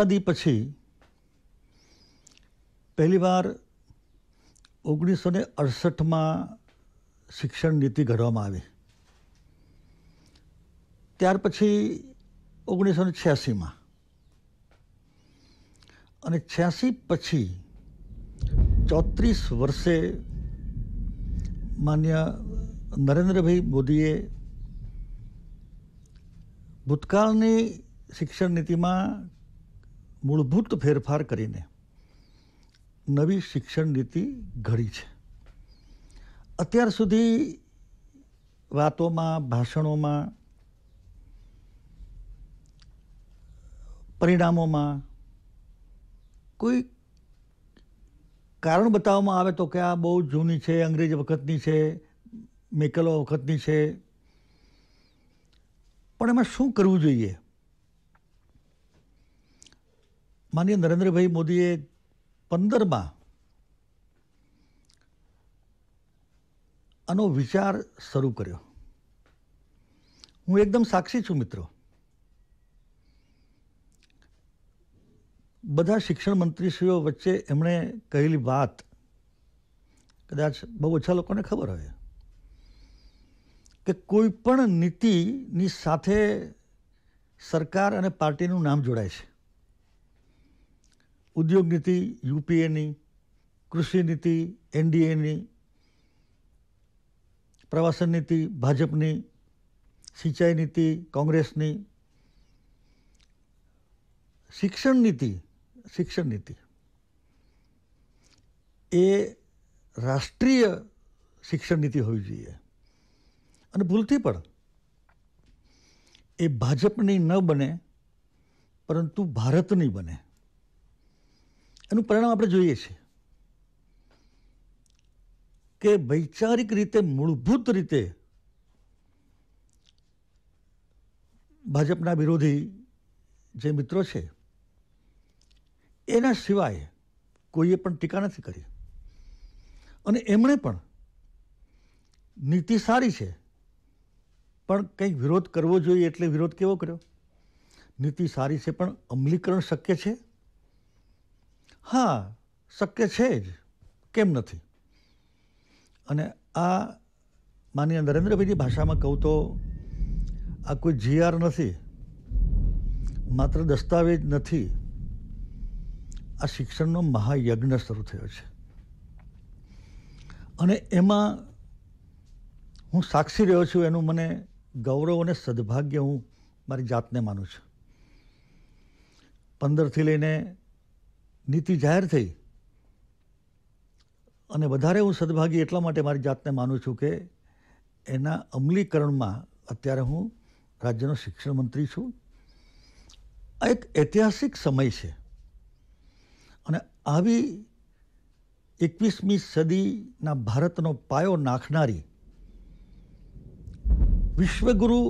આઝાદી પછી પહેલીવાર ઓગણીસો ને અડસઠમાં શિક્ષણ નીતિ ઘડવામાં આવી ત્યાર પછી ઓગણીસો ને છ્યાસીમાં અને છ્યાસી પછી ચોત્રીસ વર્ષે માન્ય નરેન્દ્રભાઈ મોદીએ ભૂતકાળની શિક્ષણ નીતિમાં મૂળભૂત ફેરફાર કરીને નવી શિક્ષણ નીતિ ઘડી છે અત્યાર સુધી વાતોમાં ભાષણોમાં પરિણામોમાં કોઈ કારણ બતાવવામાં આવે તો કે આ બહુ જૂની છે અંગ્રેજ વખતની છે મેકેલો વખતની છે પણ એમાં શું કરવું જોઈએ માનીય નરેન્દ્રભાઈ મોદીએ પંદરમાં આનો વિચાર શરૂ કર્યો હું એકદમ સાક્ષી છું મિત્રો બધા શિક્ષણ મંત્રીશ્રીઓ વચ્ચે એમણે કહેલી વાત કદાચ બહુ ઓછા લોકોને ખબર હોય કે કોઈ પણ નીતિની સાથે સરકાર અને પાર્ટીનું નામ જોડાય છે ઉદ્યોગ નીતિ યુપીએની કૃષિ નીતિ એનડીએની પ્રવાસન નીતિ ભાજપની સિંચાઈ નીતિ કોંગ્રેસની શિક્ષણ નીતિ શિક્ષણ નીતિ એ રાષ્ટ્રીય શિક્ષણ નીતિ હોવી જોઈએ અને ભૂલથી પણ એ ભાજપની ન બને પરંતુ ભારતની બને એનું પરિણામ આપણે જોઈએ છીએ કે વૈચારિક રીતે મૂળભૂત રીતે ભાજપના વિરોધી જે મિત્રો છે એના સિવાય કોઈએ પણ ટીકા નથી કરી અને એમણે પણ નીતિ સારી છે પણ કંઈક વિરોધ કરવો જોઈએ એટલે વિરોધ કેવો કર્યો નીતિ સારી છે પણ અમલીકરણ શક્ય છે હા શક્ય છે જ કેમ નથી અને આ માનીય નરેન્દ્રભાઈની ભાષામાં કહું તો આ કોઈ જીઆર નથી માત્ર દસ્તાવેજ નથી આ શિક્ષણનો મહાયજ્ઞ શરૂ થયો છે અને એમાં હું સાક્ષી રહ્યો છું એનું મને ગૌરવ અને સદભાગ્ય હું મારી જાતને માનું છું પંદરથી લઈને નીતિ જાહેર થઈ અને વધારે હું સદભાગી એટલા માટે મારી જાતને માનું છું કે એના અમલીકરણમાં અત્યારે હું રાજ્યનો શિક્ષણ મંત્રી છું આ એક ઐતિહાસિક સમય છે અને આવી એકવીસમી સદીના ભારતનો પાયો નાખનારી વિશ્વગુરુ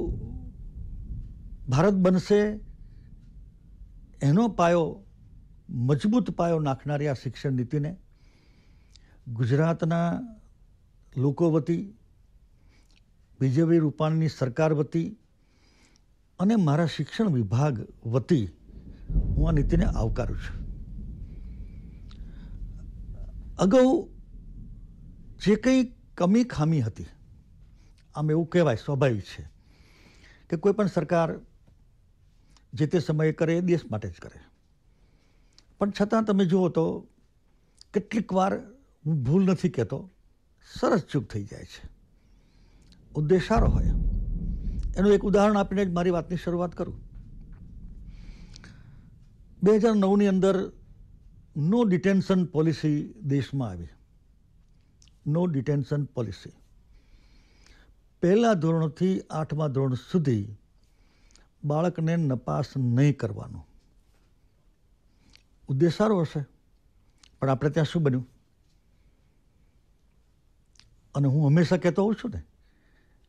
ભારત બનશે એનો પાયો મજબૂત પાયો નાખનારી આ શિક્ષણ નીતિને ગુજરાતના લોકો વતી બીજેપી રૂપાણીની સરકાર વતી અને મારા શિક્ષણ વિભાગ વતી હું આ નીતિને આવકારું છું અગાઉ જે કંઈ કમી ખામી હતી આમ એવું કહેવાય સ્વાભાવિક છે કે કોઈ પણ સરકાર જે તે સમયે કરે એ દેશ માટે જ કરે પણ છતાં તમે જુઓ તો કેટલીક વાર હું ભૂલ નથી કહેતો સરસ ચૂક થઈ જાય છે ઉદ્દેશ સારો હોય એનું એક ઉદાહરણ આપીને જ મારી વાતની શરૂઆત કરું બે હજાર નવની અંદર નો ડિટેન્શન પોલિસી દેશમાં આવી નો ડિટેન્શન પોલિસી પહેલા ધોરણથી આઠમા ધોરણ સુધી બાળકને નપાસ નહીં કરવાનું ઉદ્દેશ સારો હશે પણ આપણે ત્યાં શું બન્યું અને હું હંમેશા કહેતો હોઉં છું ને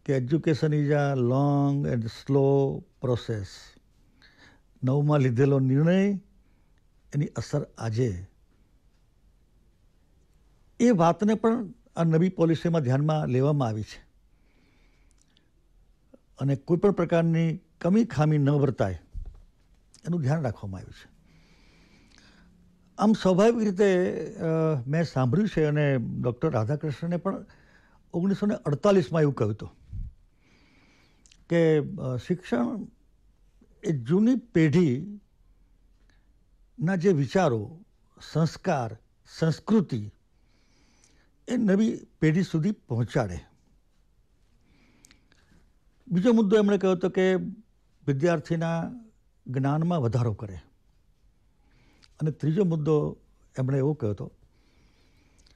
કે education is a long and slow process નવમાં લીધેલો નિર્ણય એની અસર આજે એ વાતને પણ આ નવી પોલિસીમાં ધ્યાનમાં લેવામાં આવી છે અને કોઈપણ પ્રકારની કમી ખામી ન વર્તાય એનું ધ્યાન રાખવામાં આવ્યું છે આમ સ્વાભાવિક રીતે મેં સાંભળ્યું છે અને ડૉક્ટર રાધાકૃષ્ણને પણ ઓગણીસો ને અડતાલીસમાં એવું કહ્યું હતું કે શિક્ષણ એ જૂની પેઢીના જે વિચારો સંસ્કાર સંસ્કૃતિ એ નવી પેઢી સુધી પહોંચાડે બીજો મુદ્દો એમણે કહ્યો હતો કે વિદ્યાર્થીના જ્ઞાનમાં વધારો કરે અને ત્રીજો મુદ્દો એમણે એવો કહ્યો હતો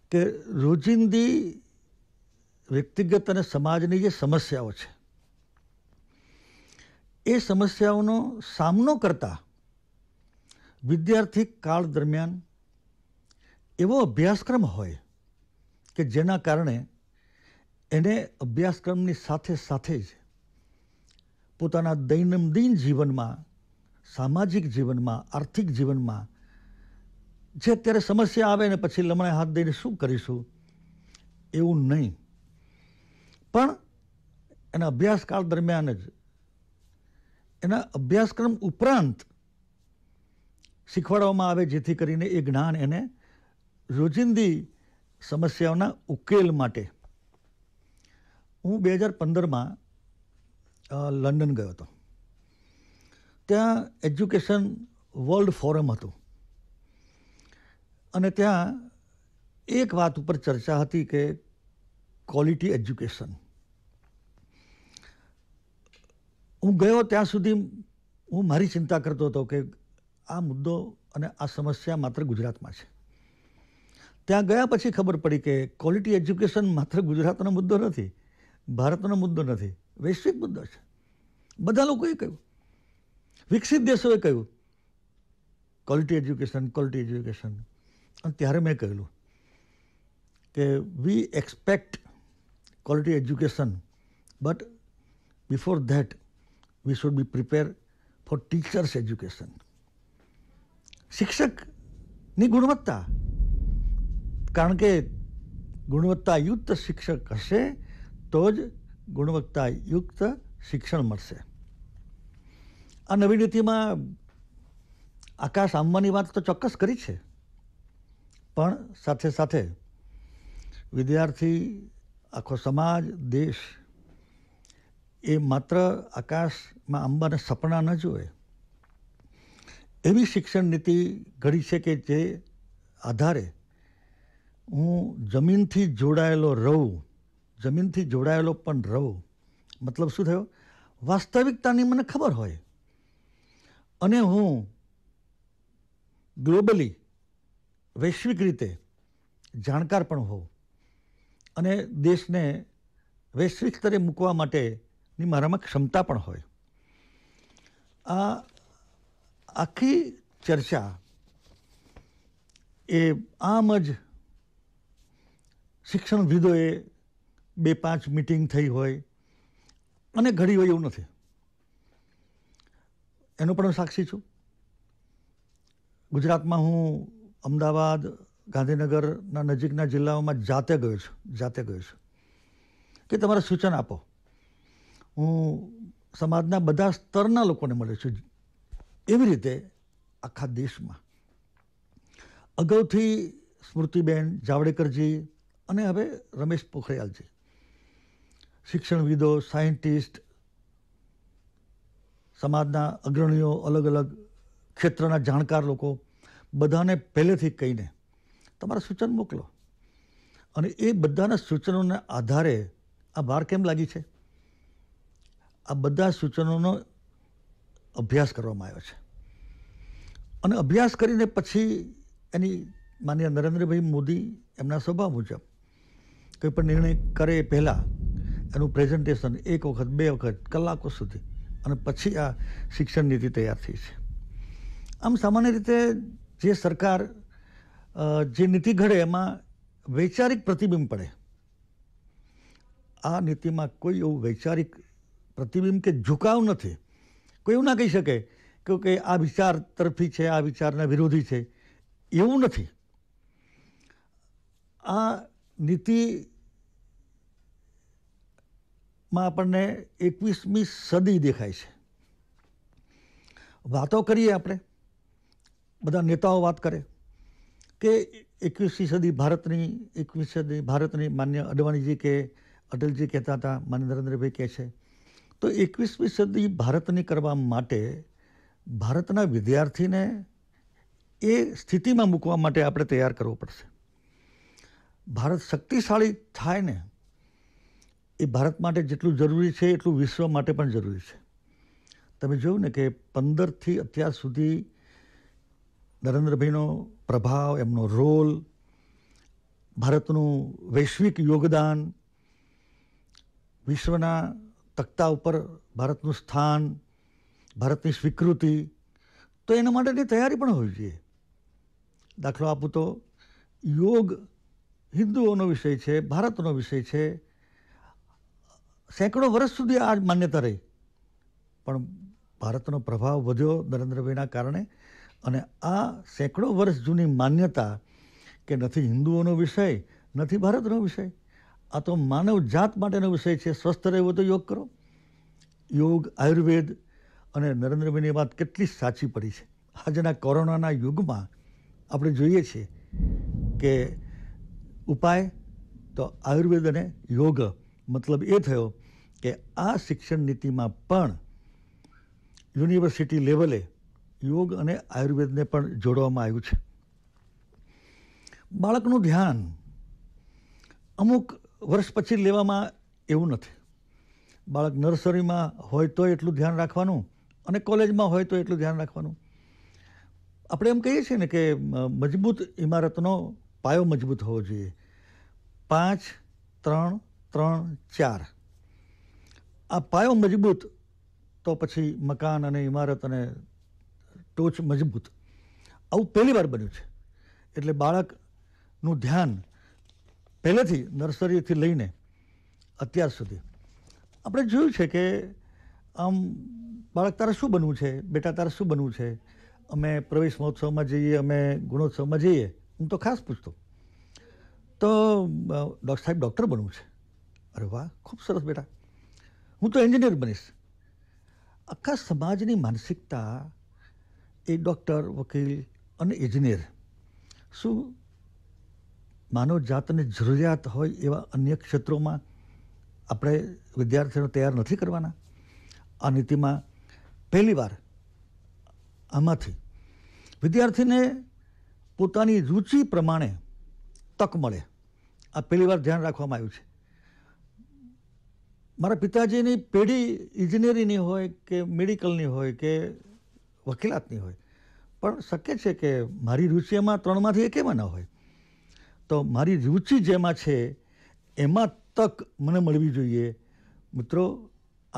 કે રોજિંદી વ્યક્તિગત અને સમાજની જે સમસ્યાઓ છે એ સમસ્યાઓનો સામનો કરતા વિદ્યાર્થી કાળ દરમિયાન એવો અભ્યાસક્રમ હોય કે જેના કારણે એને અભ્યાસક્રમની સાથે સાથે જ પોતાના દૈનંદિન જીવનમાં સામાજિક જીવનમાં આર્થિક જીવનમાં જે અત્યારે સમસ્યા આવે ને પછી લમણે હાથ દઈને શું કરીશું એવું નહીં પણ એના અભ્યાસકાળ દરમિયાન જ એના અભ્યાસક્રમ ઉપરાંત શીખવાડવામાં આવે જેથી કરીને એ જ્ઞાન એને રોજિંદી સમસ્યાઓના ઉકેલ માટે હું બે હજાર પંદરમાં લંડન ગયો હતો ત્યાં એજ્યુકેશન વર્લ્ડ ફોરમ હતું અને ત્યાં એક વાત ઉપર ચર્ચા હતી કે ક્વોલિટી એજ્યુકેશન હું ગયો ત્યાં સુધી હું મારી ચિંતા કરતો હતો કે આ મુદ્દો અને આ સમસ્યા માત્ર ગુજરાતમાં છે ત્યાં ગયા પછી ખબર પડી કે ક્વોલિટી એજ્યુકેશન માત્ર ગુજરાતનો મુદ્દો નથી ભારતનો મુદ્દો નથી વૈશ્વિક મુદ્દો છે બધા લોકોએ કહ્યું વિકસિત દેશોએ કહ્યું ક્વોલિટી એજ્યુકેશન ક્વોલિટી એજ્યુકેશન અને ત્યારે મેં કહેલું કે we expect quality education but before that we should be prepare for teachers education શિક્ષકની ગુણવત્તા કારણ કે ગુણવત્તાયુક્ત શિક્ષક હશે તો જ ગુણવત્તાયુક્ત શિક્ષણ મળશે આ નવી નીતિમાં આકાશ આમવાની વાત તો ચોક્કસ કરી છે પણ સાથે સાથે વિદ્યાર્થી આખો સમાજ દેશ એ માત્ર આકાશમાં અંબાને સપના ન જુએ એવી શિક્ષણ નીતિ ઘડી છે કે જે આધારે હું જમીનથી જોડાયેલો રહું જમીનથી જોડાયેલો પણ રહું મતલબ શું થયો વાસ્તવિકતાની મને ખબર હોય અને હું ગ્લોબલી વૈશ્વિક રીતે જાણકાર પણ હોઉં અને દેશને વૈશ્વિક સ્તરે મૂકવા માટેની મારામાં ક્ષમતા પણ હોય આ આખી ચર્ચા એ આમ જ શિક્ષણવિદોએ બે પાંચ મિટિંગ થઈ હોય અને ઘડી હોય એવું નથી એનો પણ હું સાક્ષી છું ગુજરાતમાં હું અમદાવાદ ગાંધીનગરના નજીકના જિલ્લાઓમાં જાતે ગયો છું જાતે ગયો છું કે તમારે સૂચન આપો હું સમાજના બધા સ્તરના લોકોને મળ્યો છું એવી રીતે આખા દેશમાં અગાઉથી સ્મૃતિબેન જાવડેકરજી અને હવે રમેશ પોખરિયાલજી શિક્ષણવિદો સાયન્ટિસ્ટ સમાજના અગ્રણીઓ અલગ અલગ ક્ષેત્રના જાણકાર લોકો બધાને પહેલેથી કહીને તમારા સૂચન મોકલો અને એ બધાના સૂચનોના આધારે આ વાર કેમ લાગી છે આ બધા સૂચનોનો અભ્યાસ કરવામાં આવ્યો છે અને અભ્યાસ કરીને પછી એની માન્ય નરેન્દ્રભાઈ મોદી એમના સ્વભાવ મુજબ કોઈ પણ નિર્ણય કરે પહેલાં એનું પ્રેઝન્ટેશન એક વખત બે વખત કલાકો સુધી અને પછી આ શિક્ષણ નીતિ તૈયાર થઈ છે આમ સામાન્ય રીતે જે સરકાર જે નીતિ ઘડે એમાં વૈચારિક પ્રતિબિંબ પડે આ નીતિમાં કોઈ એવું વૈચારિક પ્રતિબિંબ કે ઝુકાવ નથી કોઈ એવું ના કહી શકે કે આ વિચાર તરફી છે આ વિચારના વિરોધી છે એવું નથી આ નીતિમાં આપણને એકવીસમી સદી દેખાય છે વાતો કરીએ આપણે બધા નેતાઓ વાત કરે કે એકવીસમી સદી ભારતની એકવીસ સદી ભારતની માન્ય અડવાણીજી કે અટલજી કહેતા હતા માન્ય નરેન્દ્રભાઈ કહે છે તો એકવીસમી સદી ભારતની કરવા માટે ભારતના વિદ્યાર્થીને એ સ્થિતિમાં મૂકવા માટે આપણે તૈયાર કરવો પડશે ભારત શક્તિશાળી થાય ને એ ભારત માટે જેટલું જરૂરી છે એટલું વિશ્વ માટે પણ જરૂરી છે તમે જોયું ને કે પંદરથી અત્યાર સુધી નરેન્દ્રભાઈનો પ્રભાવ એમનો રોલ ભારતનું વૈશ્વિક યોગદાન વિશ્વના તખતા ઉપર ભારતનું સ્થાન ભારતની સ્વીકૃતિ તો એના માટેની તૈયારી પણ હોવી જોઈએ દાખલો આપું તો યોગ હિન્દુઓનો વિષય છે ભારતનો વિષય છે સેંકડો વર્ષ સુધી આ માન્યતા રહી પણ ભારતનો પ્રભાવ વધ્યો નરેન્દ્રભાઈના કારણે અને આ સેંકડો વર્ષ જૂની માન્યતા કે નથી હિન્દુઓનો વિષય નથી ભારતનો વિષય આ તો માનવ જાત માટેનો વિષય છે સ્વસ્થ રહેવો તો યોગ કરો યોગ આયુર્વેદ અને નરેન્દ્રભાઈની વાત કેટલી સાચી પડી છે આજના કોરોનાના યુગમાં આપણે જોઈએ છીએ કે ઉપાય તો આયુર્વેદ અને યોગ મતલબ એ થયો કે આ શિક્ષણ નીતિમાં પણ યુનિવર્સિટી લેવલે યોગ અને આયુર્વેદને પણ જોડવામાં આવ્યું છે બાળકનું ધ્યાન અમુક વર્ષ પછી લેવામાં એવું નથી બાળક નર્સરીમાં હોય તો એટલું ધ્યાન રાખવાનું અને કોલેજમાં હોય તો એટલું ધ્યાન રાખવાનું આપણે એમ કહીએ છીએ ને કે મજબૂત ઇમારતનો પાયો મજબૂત હોવો જોઈએ પાંચ ત્રણ ત્રણ ચાર આ પાયો મજબૂત તો પછી મકાન અને ઇમારત અને ટોચ મજબૂત આવું પહેલી વાર બન્યું છે એટલે બાળકનું ધ્યાન પહેલેથી નર્સરીથી લઈને અત્યાર સુધી આપણે જોયું છે કે આમ બાળક તારે શું બનવું છે બેટા તારે શું બનવું છે અમે પ્રવેશ મહોત્સવમાં જઈએ અમે ગુણોત્સવમાં જઈએ હું તો ખાસ પૂછતો તો ડોક્ટર સાહેબ ડૉક્ટર બનવું છે અરે વાહ ખૂબ સરસ બેટા હું તો એન્જિનિયર બનીશ આખા સમાજની માનસિકતા એ ડૉક્ટર વકીલ અને ઇજનેર શું માનવ જાતને જરૂરિયાત હોય એવા અન્ય ક્ષેત્રોમાં આપણે વિદ્યાર્થીઓને તૈયાર નથી કરવાના આ નીતિમાં પહેલીવાર આમાંથી વિદ્યાર્થીને પોતાની રુચિ પ્રમાણે તક મળે આ પહેલીવાર ધ્યાન રાખવામાં આવ્યું છે મારા પિતાજીની પેઢી ઇજનેરીની હોય કે મેડિકલની હોય કે વકીલાતની હોય પણ શક્ય છે કે મારી રુચિ એમાં ત્રણમાંથી એક એમાં ન હોય તો મારી રુચિ જેમાં છે એમાં તક મને મળવી જોઈએ મિત્રો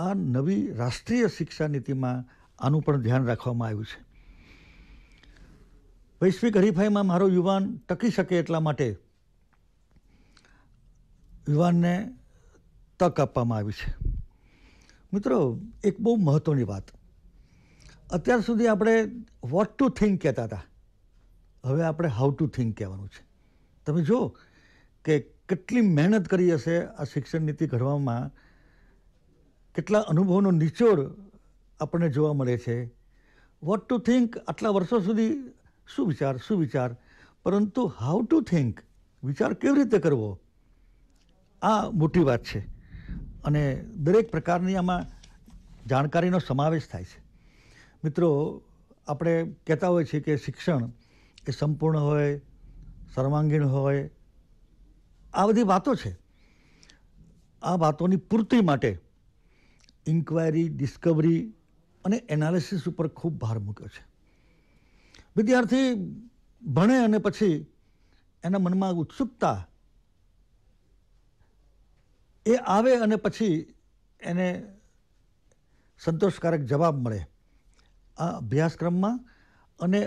આ નવી રાષ્ટ્રીય શિક્ષા નીતિમાં આનું પણ ધ્યાન રાખવામાં આવ્યું છે વૈશ્વિક હરીફાઈમાં મારો યુવાન ટકી શકે એટલા માટે યુવાનને તક આપવામાં આવી છે મિત્રો એક બહુ મહત્ત્વની વાત અત્યાર સુધી આપણે વોટ ટુ થિંક કહેતા હતા હવે આપણે હાઉ ટુ થિંક કહેવાનું છે તમે જો કે કેટલી મહેનત કરી હશે આ શિક્ષણ નીતિ ઘડવામાં કેટલા અનુભવનો નિચોડ આપણને જોવા મળે છે વોટ ટુ થિંક આટલા વર્ષો સુધી શું વિચાર શું વિચાર પરંતુ હાઉ ટુ થિંક વિચાર કેવી રીતે કરવો આ મોટી વાત છે અને દરેક પ્રકારની આમાં જાણકારીનો સમાવેશ થાય છે મિત્રો આપણે કહેતા હોય છીએ કે શિક્ષણ એ સંપૂર્ણ હોય સર્વાંગીણ હોય આ બધી વાતો છે આ વાતોની પૂર્તિ માટે ઇન્ક્વાયરી ડિસ્કવરી અને એનાલિસિસ ઉપર ખૂબ ભાર મૂક્યો છે વિદ્યાર્થી ભણે અને પછી એના મનમાં ઉત્સુકતા એ આવે અને પછી એને સંતોષકારક જવાબ મળે આ અભ્યાસક્રમમાં અને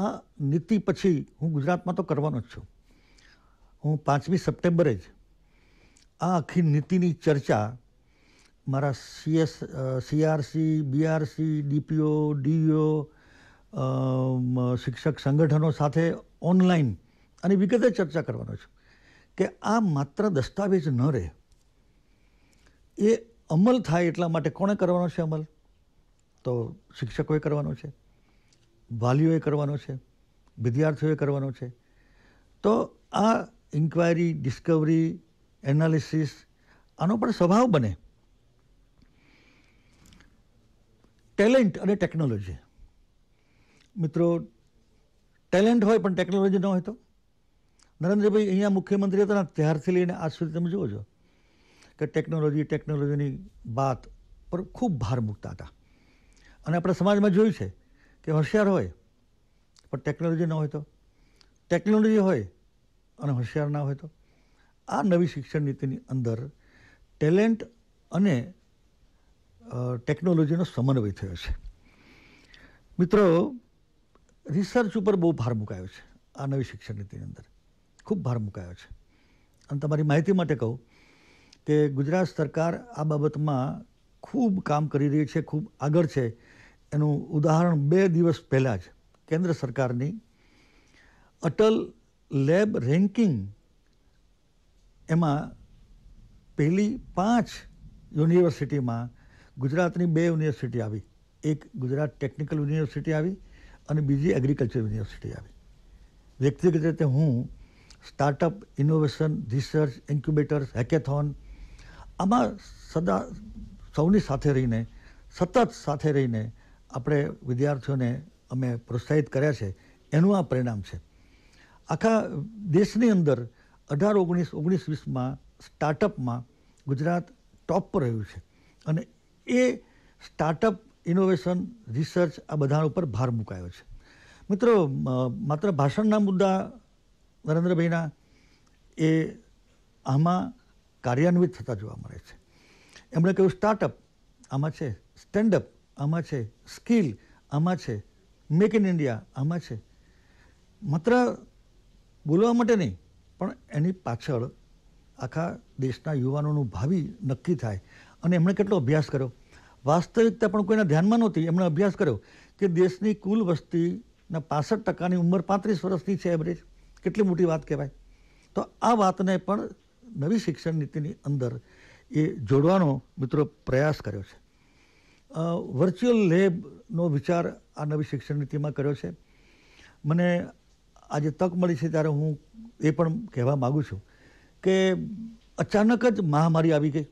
આ નીતિ પછી હું ગુજરાતમાં તો કરવાનો જ છું હું પાંચમી સપ્ટેમ્બરે જ આ આખી નીતિની ચર્ચા મારા CS CRC BRC DPO DO શિક્ષક સંગઠનો સાથે ઓનલાઈન અને વિગતે ચર્ચા કરવાનો છું કે આ માત્ર દસ્તાવેજ ન રહે એ અમલ થાય એટલા માટે કોણે કરવાનો છે અમલ તો શિક્ષકોએ કરવાનો છે વાલીઓએ કરવાનો છે વિદ્યાર્થીઓએ કરવાનો છે તો આ ઇન્ક્વાયરી ડિસ્કવરી એનાલિસિસ આનો પણ સ્વભાવ બને ટેલેન્ટ અને ટેકનોલોજી મિત્રો ટેલેન્ટ હોય પણ ટેકનોલોજી ન હોય તો નરેન્દ્રભાઈ અહીંયા મુખ્યમંત્રી હતા ત્યારથી લઈને આજ સુધી તમે જુઓ છો કે ટેકનોલોજી ટેકનોલોજીની વાત પર ખૂબ ભાર મૂકતા હતા અને આપણે સમાજમાં જોયું છે કે હોશિયાર હોય પણ ટેકનોલોજી ન હોય તો ટેકનોલોજી હોય અને હોશિયાર ના હોય તો આ નવી શિક્ષણ નીતિની અંદર ટેલેન્ટ અને ટેકનોલોજીનો સમન્વય થયો છે મિત્રો રિસર્ચ ઉપર બહુ ભાર મુકાયો છે આ નવી શિક્ષણ નીતિની અંદર ખૂબ ભાર મુકાયો છે અને તમારી માહિતી માટે કહું કે ગુજરાત સરકાર આ બાબતમાં ખૂબ કામ કરી રહી છે ખૂબ આગળ છે એનું ઉદાહરણ બે દિવસ પહેલાં જ કેન્દ્ર સરકારની અટલ લેબ રેન્કિંગ એમાં પહેલી પાંચ યુનિવર્સિટીમાં ગુજરાતની બે યુનિવર્સિટી આવી એક ગુજરાત ટેકનિકલ યુનિવર્સિટી આવી અને બીજી એગ્રીકલ્ચર યુનિવર્સિટી આવી વ્યક્તિગત રીતે હું startup innovation research incubators hackathon આમાં સદા સૌની સાથે રહીને સતત સાથે રહીને આપણે વિદ્યાર્થીઓને અમે પ્રોત્સાહિત કર્યા છે એનું આ પરિણામ છે આખા દેશની અંદર અઢાર ઓગણીસ ઓગણીસ વીસમાં સ્ટાર્ટઅપમાં ગુજરાત ટોપ પર રહ્યું છે અને એ સ્ટાર્ટઅપ ઇનોવેશન રિસર્ચ આ બધા ઉપર ભાર મુકાયો છે મિત્રો માત્ર ભાષણના મુદ્દા નરેન્દ્રભાઈના એ આમાં કાર્યાન્વિત થતા જોવા મળે છે એમણે કહ્યું સ્ટાર્ટઅપ આમાં છે સ્ટેન્ડઅપ આમાં છે સ્કિલ આમાં છે મેક ઇન ઇન્ડિયા આમાં છે માત્ર બોલવા માટે નહીં પણ એની પાછળ આખા દેશના યુવાનોનું ભાવિ નક્કી થાય અને એમણે કેટલો અભ્યાસ કર્યો વાસ્તવિકતા પણ કોઈના ધ્યાનમાં નહોતી એમણે અભ્યાસ કર્યો કે દેશની કુલ વસ્તીના પાસઠ ટકાની ઉંમર પાંત્રીસ વર્ષની છે એવરેજ કેટલી મોટી વાત કહેવાય તો આ વાતને પણ નવી શિક્ષણ નીતિની અંદર એ જોડવાનો મિત્રો પ્રયાસ કર્યો છે વર્ચ્યુઅલ લેબનો વિચાર આ નવી શિક્ષણ નીતિમાં કર્યો છે મને આજે તક મળી છે ત્યારે હું એ પણ કહેવા માગું છું કે અચાનક જ મહામારી આવી ગઈ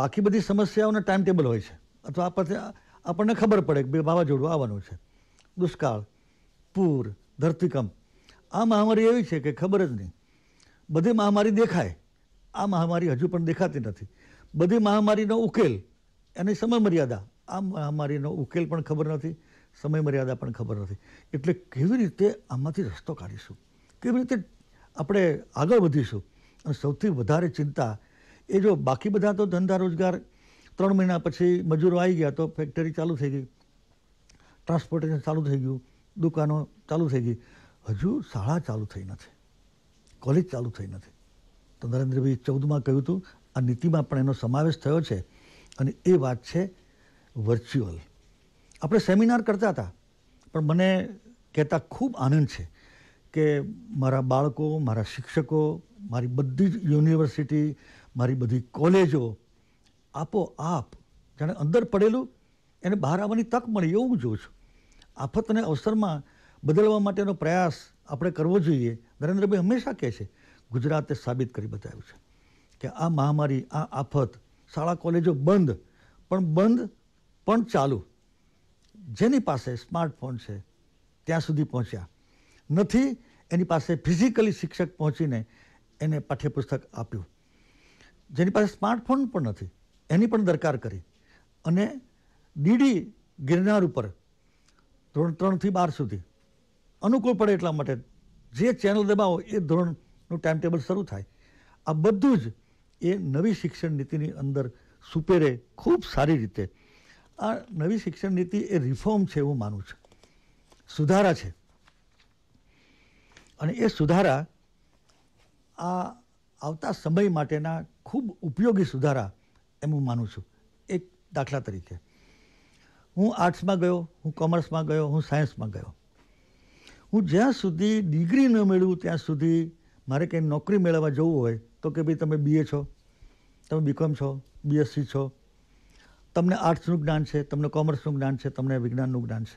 બાકી બધી સમસ્યાઓને ટાઈમ ટેબલ હોય છે અથવા આપણને આપણને ખબર પડે કે વાવાઝોડું આવવાનું છે દુષ્કાળ પૂર ધરતીકંપ આ મહામારી એવી છે કે ખબર જ નહીં બધી મહામારી દેખાય આ મહામારી હજુ પણ દેખાતી નથી બધી મહામારીનો ઉકેલ અને સમયમર્યાદા આ મહામારીનો ઉકેલ પણ ખબર નથી સમયમર્યાદા પણ ખબર નથી એટલે કેવી રીતે આમાંથી રસ્તો કાઢીશું કેવી રીતે આપણે આગળ વધીશું અને સૌથી વધારે ચિંતા એ જો બાકી બધા તો ધંધા રોજગાર ત્રણ મહિના પછી મજૂરો આવી ગયા તો ફેક્ટરી ચાલુ થઈ ગઈ ટ્રાન્સપોર્ટેશન ચાલુ થઈ ગયું દુકાનો ચાલુ થઈ ગઈ હજુ શાળા ચાલુ થઈ નથી કોલેજ ચાલુ થઈ નથી તો નરેન્દ્રભાઈ ચૌદમાં કહ્યું હતું આ નીતિમાં પણ એનો સમાવેશ થયો છે અને એ વાત છે વર્ચ્યુઅલ આપણે સેમિનાર કરતા હતા પણ મને કહેતા ખૂબ આનંદ છે કે મારા બાળકો મારા શિક્ષકો મારી બધી જ યુનિવર્સિટી મારી બધી કોલેજો આપોઆપ જાણે અંદર પડેલું એને બહાર આવવાની તક મળી એવું જોઉં છું આફતને અવસરમાં બદલવા માટેનો પ્રયાસ આપણે કરવો જોઈએ નરેન્દ્રભાઈ હંમેશા કહે છે ગુજરાતે સાબિત કરી બતાવ્યું છે કે આ મહામારી આ આફત શાળા કોલેજો બંધ પણ બંધ પણ ચાલુ જેની પાસે સ્માર્ટફોન છે ત્યાં સુધી પહોંચ્યા નથી એની પાસે ફિઝિકલી શિક્ષક પહોંચીને એને પાઠ્યપુસ્તક આપ્યું જેની પાસે સ્માર્ટફોન પણ નથી એની પણ દરકાર કરી અને ડીડી ગિરનાર ઉપર ધોરણ ત્રણથી બાર સુધી અનુકૂળ પડે એટલા માટે જે ચેનલ દબાવો એ ધોરણનું ટાઈમ ટેબલ શરૂ થાય આ બધું જ એ નવી શિક્ષણ નીતિની અંદર સુપેરે ખૂબ સારી રીતે આ નવી શિક્ષણ નીતિ એ રિફોર્મ છે એવું માનું છું સુધારા છે અને એ સુધારા આ આવતા સમય માટેના ખૂબ ઉપયોગી સુધારા એમ હું માનું છું એક દાખલા તરીકે હું આર્ટ્સમાં ગયો હું કોમર્સમાં ગયો હું સાયન્સમાં ગયો હું જ્યાં સુધી ડિગ્રી ન મેળવું ત્યાં સુધી મારે કંઈ નોકરી મેળવવા જવું હોય તો કે ભાઈ તમે બીએ છો તમે બીકોમ છો બીએસસી છો તમને આર્ટ્સનું જ્ઞાન છે તમને કોમર્સનું જ્ઞાન છે તમને વિજ્ઞાનનું જ્ઞાન છે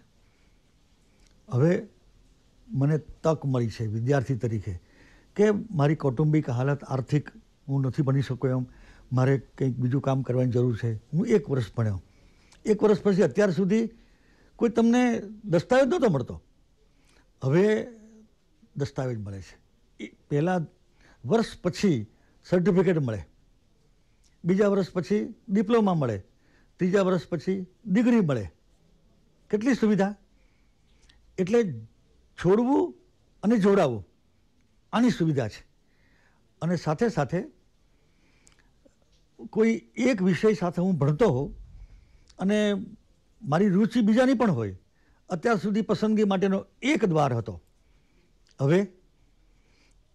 હવે મને તક મળી છે વિદ્યાર્થી તરીકે કે મારી કૌટુંબિક હાલત આર્થિક હું નથી ભણી શકું એમ મારે કંઈક બીજું કામ કરવાની જરૂર છે હું એક વર્ષ ભણ્યો એક વર્ષ પછી અત્યાર સુધી કોઈ તમને દસ્તાવેજ નહોતો મળતો હવે દસ્તાવેજ મળે છે એ પહેલાં વર્ષ પછી સર્ટિફિકેટ મળે બીજા વર્ષ પછી ડિપ્લોમા મળે ત્રીજા વર્ષ પછી ડિગ્રી મળે કેટલી સુવિધા એટલે છોડવું અને જોડાવવું આની સુવિધા છે અને સાથે સાથે કોઈ એક વિષય સાથે હું ભણતો હોઉં અને મારી રુચિ બીજાની પણ હોય અત્યાર સુધી પસંદગી માટેનો એક દ્વાર હતો હવે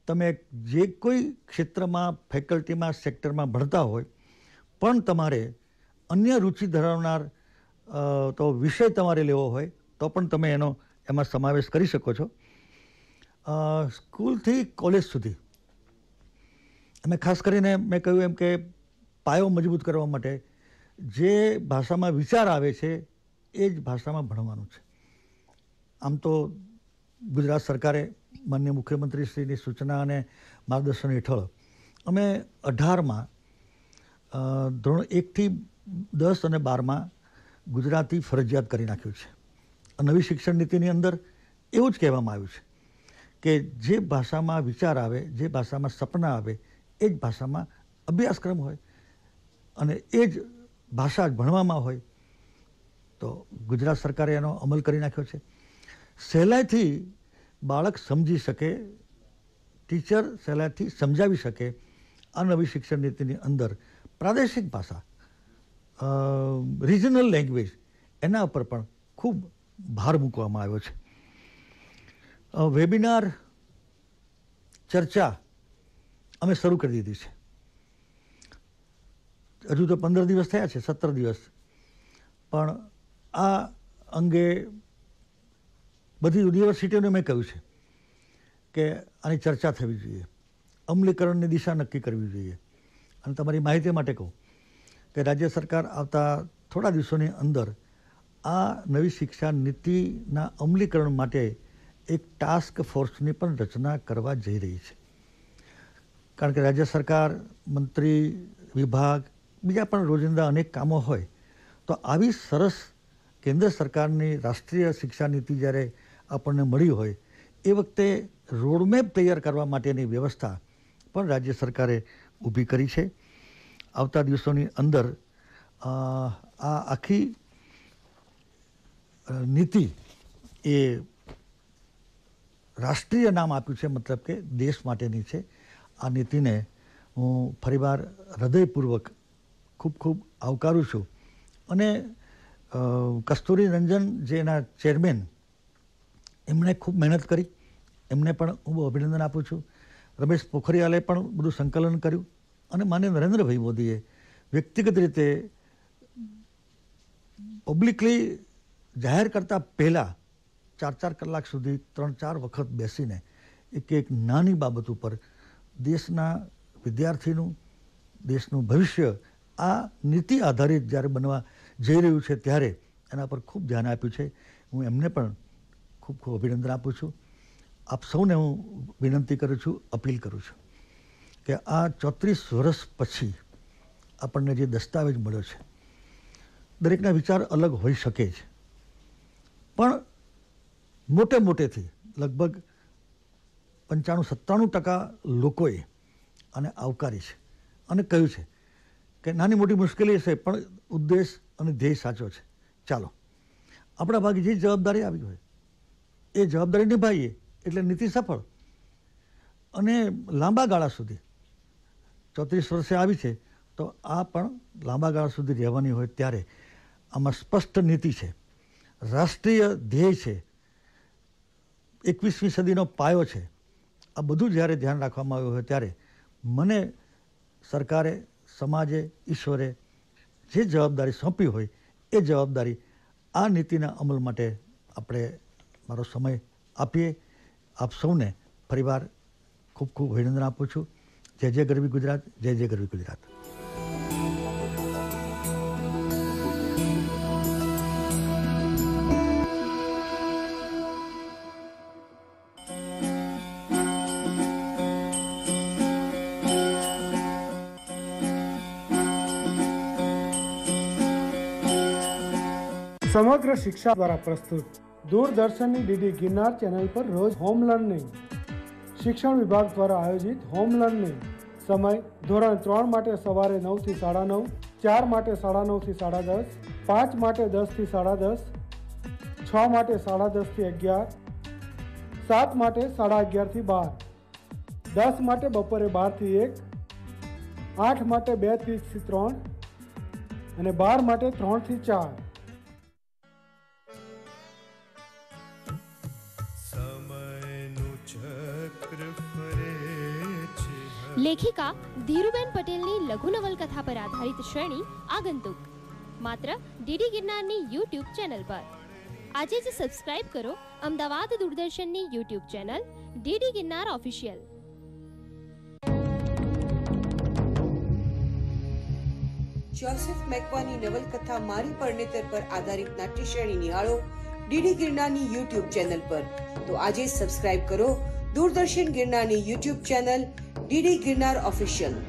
તમે જે કોઈ ક્ષેત્રમાં ફેકલ્ટીમાં સેક્ટરમાં ભણતા હોય પણ તમારે અન્ય રુચિ ધરાવનાર તો વિષય તમારે લેવો હોય તો પણ તમે એનો એમાં સમાવેશ કરી શકો છો સ્કૂલથી કોલેજ સુધી અને ખાસ કરીને મેં કહ્યું એમ કે પાયો મજબૂત કરવા માટે જે ભાષામાં વિચાર આવે છે એ જ ભાષામાં ભણવાનું છે આમ તો ગુજરાત સરકારે માન્ય મુખ્યમંત્રીશ્રીની સૂચના અને માર્ગદર્શન હેઠળ અમે અઢારમાં ધોરણ એકથી દસ અને બારમાં ગુજરાતી ફરજિયાત કરી નાખ્યું છે નવી શિક્ષણ નીતિની અંદર એવું જ કહેવામાં આવ્યું છે કે જે ભાષામાં વિચાર આવે જે ભાષામાં સપના આવે એ જ ભાષામાં અભ્યાસક્રમ હોય અને એ જ ભાષા જ ભણવામાં હોય તો ગુજરાત સરકારે એનો અમલ કરી નાખ્યો છે સહેલાઈથી બાળક સમજી શકે ટીચર સહેલાઈથી સમજાવી શકે આ નવી શિક્ષણ નીતિની અંદર પ્રાદેશિક ભાષા રિજનલ લેંગ્વેજ એના ઉપર પણ ખૂબ ભાર મૂકવામાં આવ્યો છે વેબિનાર ચર્ચા અમે શરૂ કરી દીધી છે હજુ તો પંદર દિવસ થયા છે સત્તર દિવસ પણ આ અંગે બધી યુનિવર્સિટીઓને મેં કહ્યું છે કે આની ચર્ચા થવી જોઈએ અમલીકરણની દિશા નક્કી કરવી જોઈએ અને તમારી માહિતી માટે કહું કે રાજ્ય સરકાર આવતા થોડા દિવસોની અંદર આ નવી શિક્ષા નીતિના અમલીકરણ માટે એક ટાસ્ક ફોર્સની પણ રચના કરવા જઈ રહી છે કારણ કે રાજ્ય સરકાર મંત્રી વિભાગ બીજા પણ રોજિંદા અનેક કામો હોય તો આવી સરસ કેન્દ્ર સરકારની રાષ્ટ્રીય શિક્ષા નીતિ જ્યારે આપણને મળ્યું હોય એ વખતે રોડમેપ તૈયાર કરવા માટેની વ્યવસ્થા પણ રાજ્ય સરકારે ઊભી કરી છે આવતા દિવસોની અંદર આ આખી નીતિ એ રાષ્ટ્રીય નામ આપ્યું છે મતલબ કે દેશ માટેની છે આ નીતિને હું ફરીવાર હૃદયપૂર્વક ખૂબ ખૂબ આવકારું છું અને કસ્તુરી રંજન જે એના ચેરમેન એમણે ખૂબ મહેનત કરી એમને પણ હું બહુ અભિનંદન આપું છું રમેશ પોખરિયાલે પણ બધું સંકલન કર્યું અને માન્ય નરેન્દ્રભાઈ મોદીએ વ્યક્તિગત રીતે પબ્લિકલી જાહેર કરતાં પહેલાં ચાર ચાર કલાક સુધી ત્રણ ચાર વખત બેસીને એક એક નાની બાબત ઉપર દેશના વિદ્યાર્થીનું દેશનું ભવિષ્ય આ નીતિ આધારિત જ્યારે બનવા જઈ રહ્યું છે ત્યારે એના પર ખૂબ ધ્યાન આપ્યું છે હું એમને પણ ખૂબ ખૂબ અભિનંદન આપું છું આપ સૌને હું વિનંતી કરું છું અપીલ કરું છું કે આ ચોત્રીસ વર્ષ પછી આપણને જે દસ્તાવેજ મળ્યો છે દરેકના વિચાર અલગ હોઈ શકે છે પણ મોટે મોટેથી લગભગ પંચાણું સત્તાણું ટકા લોકોએ આને આવકારી છે અને કહ્યું છે કે નાની મોટી મુશ્કેલી હશે પણ ઉદ્દેશ અને ધ્યેય સાચો છે ચાલો આપણા ભાગે જે જવાબદારી આવી હોય એ જવાબદારી નિભાવીએ એટલે નીતિ સફળ અને લાંબા ગાળા સુધી ચોત્રીસ વર્ષે આવી છે તો આ પણ લાંબા ગાળા સુધી રહેવાની હોય ત્યારે આમાં સ્પષ્ટ નીતિ છે રાષ્ટ્રીય ધ્યેય છે એકવીસમી સદીનો પાયો છે આ બધું જ્યારે ધ્યાન રાખવામાં આવ્યું હોય ત્યારે મને સરકારે સમાજે ઈશ્વરે જે જવાબદારી સોંપી હોય એ જવાબદારી આ નીતિના અમલ માટે આપણે મારો સમય આપીએ આપ સૌને ફરીવાર ખૂબ ખૂબ અભિનંદન આપું છું જય જય ગરવી ગુજરાત જય જય ગરવી ગુજરાત સમગ્ર શિક્ષા દ્વારા પ્રસ્તુત દૂરદર્શનની ડીડી ગિરનાર ચેનલ પર રોજ હોમ લર્નિંગ શિક્ષણ વિભાગ દ્વારા આયોજિત હોમ લર્નિંગ સમય ધોરણ ત્રણ માટે સવારે નવથી સાડા નવ ચાર માટે સાડા નવથી સાડા દસ પાંચ માટે દસથી સાડા દસ છ માટે સાડા દસથી અગિયાર સાત માટે સાડા અગિયારથી બાર દસ માટે બપોરે બારથી એક આઠ માટે બેથી ત્રણ અને બાર માટે ત્રણથી ચાર લેખિકા ધીરુબેન પટેલની લઘુ નવલકથા પર આધારિત શ્રેણી આગંતુક માત્ર ડીડી ગિરનારની યુટ્યુબ ચેનલ પર આજે જ સબસ્ક્રાઇબ કરો અમદાવાદ દૂરદર્શનની YouTube channel DD Girnar official Joseph મેકવાની નવલકથા મારી પરણેતર પર આધારિત નાટ્ય શ્રેણી નિહાળો ડીડી ગિરનારની યુટ્યુબ ચેનલ પર તો આજે સબસ્ક્રાઇબ કરો દૂરદર્શન ગિરનારની YouTube channel DD Girnar official.